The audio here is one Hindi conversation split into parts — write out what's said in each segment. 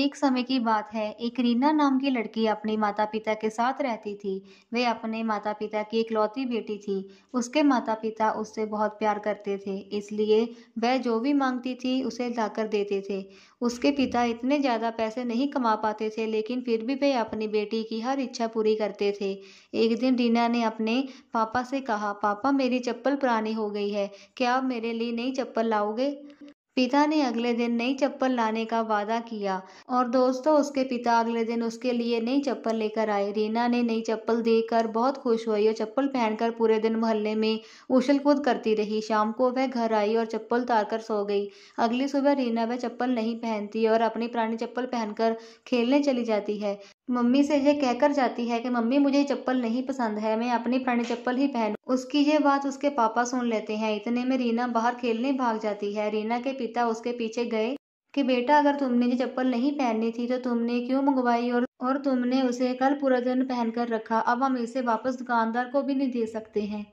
एक समय की बात है एक रीना नाम की लड़की अपने माता पिता के साथ रहती थी वे अपने माता पिता की इकलौती बेटी थी उसके माता पिता उससे बहुत प्यार करते थे इसलिए वह जो भी मांगती थी उसे लाकर देते थे उसके पिता इतने ज़्यादा पैसे नहीं कमा पाते थे लेकिन फिर भी वे अपनी बेटी की हर इच्छा पूरी करते थे एक दिन रीना ने अपने पापा से कहा पापा मेरी चप्पल पुरानी हो गई है क्या आप मेरे लिए नई चप्पल लाओगे पिता ने अगले दिन नई चप्पल लाने का वादा किया और दोस्तों उसके पिता अगले दिन उसके लिए नई चप्पल लेकर आए रीना ने नई चप्पल देकर बहुत खुश हुई और चप्पल पहनकर पूरे दिन मोहल्ले में उछल कूद करती रही शाम को वह घर आई और चप्पल कर सो गई अगली सुबह रीना वह चप्पल नहीं पहनती और अपनी पुरानी चप्पल पहनकर खेलने चली जाती है मम्मी से यह कहकर जाती है कि मम्मी मुझे चप्पल नहीं पसंद है मैं अपनी पुरानी चप्पल ही पहनू उसकी ये बात उसके पापा सुन लेते हैं इतने में रीना बाहर खेलने भाग जाती है रीना के पिता उसके पीछे गए कि बेटा अगर तुमने ये चप्पल नहीं पहननी थी तो तुमने क्यों मंगवाई और और तुमने उसे कल पूरा दिन पहनकर रखा अब हम इसे वापस दुकानदार को भी नहीं दे सकते हैं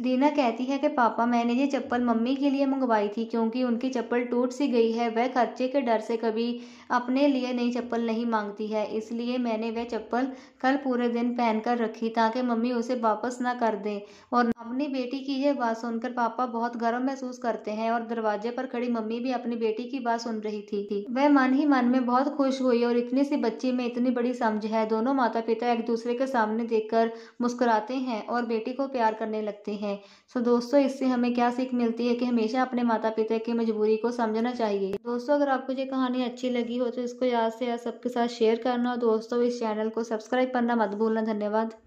रीना कहती है कि पापा मैंने ये चप्पल मम्मी के लिए मंगवाई थी क्योंकि उनकी चप्पल टूट सी गई है वह खर्चे के डर से कभी अपने लिए नई चप्पल नहीं मांगती है इसलिए मैंने वह चप्पल कल पूरे दिन पहनकर रखी ताकि मम्मी उसे वापस ना कर दें और अपनी बेटी की यह बात सुनकर पापा बहुत गर्व महसूस करते हैं और दरवाजे पर खड़ी मम्मी भी अपनी बेटी की बात सुन रही थी वह मन ही मन में बहुत खुश हुई और इतनी सी बच्ची में इतनी बड़ी समझ है दोनों माता पिता एक दूसरे के सामने कर मुस्कुराते हैं और बेटी को प्यार करने लगते हैं हैं सो so, दोस्तों इससे हमें क्या सीख मिलती है कि हमेशा अपने माता पिता की मजबूरी को समझना चाहिए दोस्तों अगर आपको ये कहानी अच्छी लगी हो तो इसको याद से याद सबके साथ शेयर करना और दोस्तों इस चैनल को सब्सक्राइब करना मत भूलना धन्यवाद